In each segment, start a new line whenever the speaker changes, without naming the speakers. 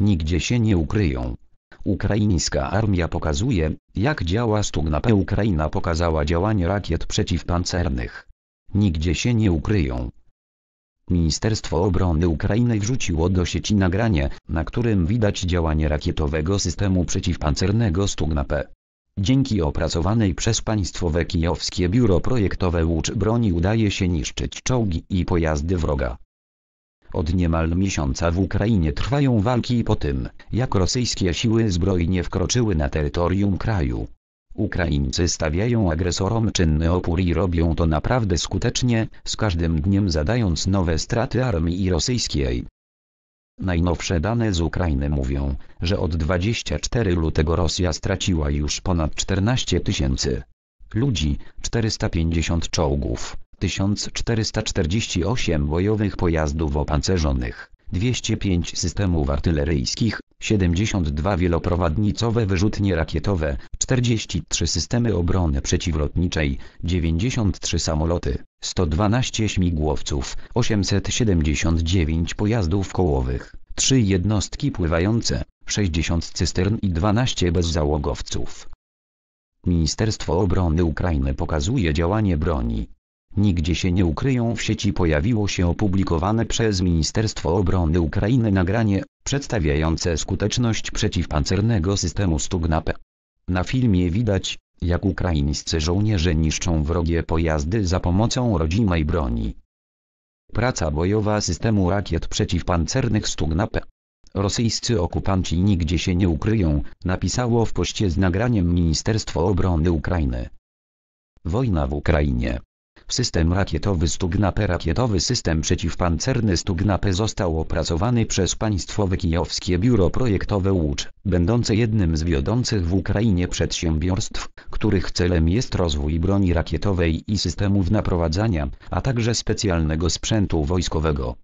Nigdzie się nie ukryją. Ukraińska armia pokazuje, jak działa Stugna P. Ukraina pokazała działanie rakiet przeciwpancernych. Nigdzie się nie ukryją. Ministerstwo Obrony Ukrainy wrzuciło do sieci nagranie, na którym widać działanie rakietowego systemu przeciwpancernego Stugna P. Dzięki opracowanej przez Państwowe Kijowskie Biuro Projektowe Łucz broni udaje się niszczyć czołgi i pojazdy wroga. Od niemal miesiąca w Ukrainie trwają walki po tym, jak rosyjskie siły zbrojne wkroczyły na terytorium kraju. Ukraińcy stawiają agresorom czynny opór i robią to naprawdę skutecznie, z każdym dniem zadając nowe straty armii rosyjskiej. Najnowsze dane z Ukrainy mówią, że od 24 lutego Rosja straciła już ponad 14 tysięcy ludzi, 450 czołgów, 1448 bojowych pojazdów opancerzonych, 205 systemów artyleryjskich, 72 wieloprowadnicowe wyrzutnie rakietowe, 43 systemy obrony przeciwlotniczej, 93 samoloty, 112 śmigłowców, 879 pojazdów kołowych, 3 jednostki pływające, 60 cystern i 12 bezzałogowców. Ministerstwo Obrony Ukrainy pokazuje działanie broni, nigdzie się nie ukryją w sieci pojawiło się opublikowane przez Ministerstwo Obrony Ukrainy nagranie, przedstawiające skuteczność przeciwpancernego systemu Stugnape. Na filmie widać, jak ukraińscy żołnierze niszczą wrogie pojazdy za pomocą rodzimej broni. Praca bojowa systemu rakiet przeciwpancernych Stugnape. Rosyjscy okupanci nigdzie się nie ukryją, napisało w poście z nagraniem Ministerstwo Obrony Ukrainy. Wojna w Ukrainie System rakietowy Stugnap Rakietowy system przeciwpancerny Stugnap został opracowany przez Państwowe Kijowskie Biuro Projektowe Łódź, będące jednym z wiodących w Ukrainie przedsiębiorstw, których celem jest rozwój broni rakietowej i systemów naprowadzania, a także specjalnego sprzętu wojskowego.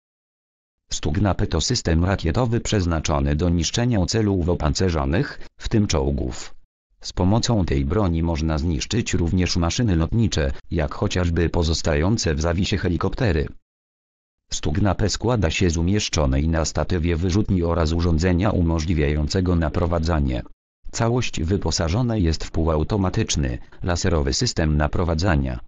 Stugnapy to system rakietowy przeznaczony do niszczenia celów opancerzonych, w tym czołgów. Z pomocą tej broni można zniszczyć również maszyny lotnicze, jak chociażby pozostające w zawisie helikoptery. Stugna P składa się z umieszczonej na statywie wyrzutni oraz urządzenia umożliwiającego naprowadzanie. Całość wyposażona jest w półautomatyczny, laserowy system naprowadzania.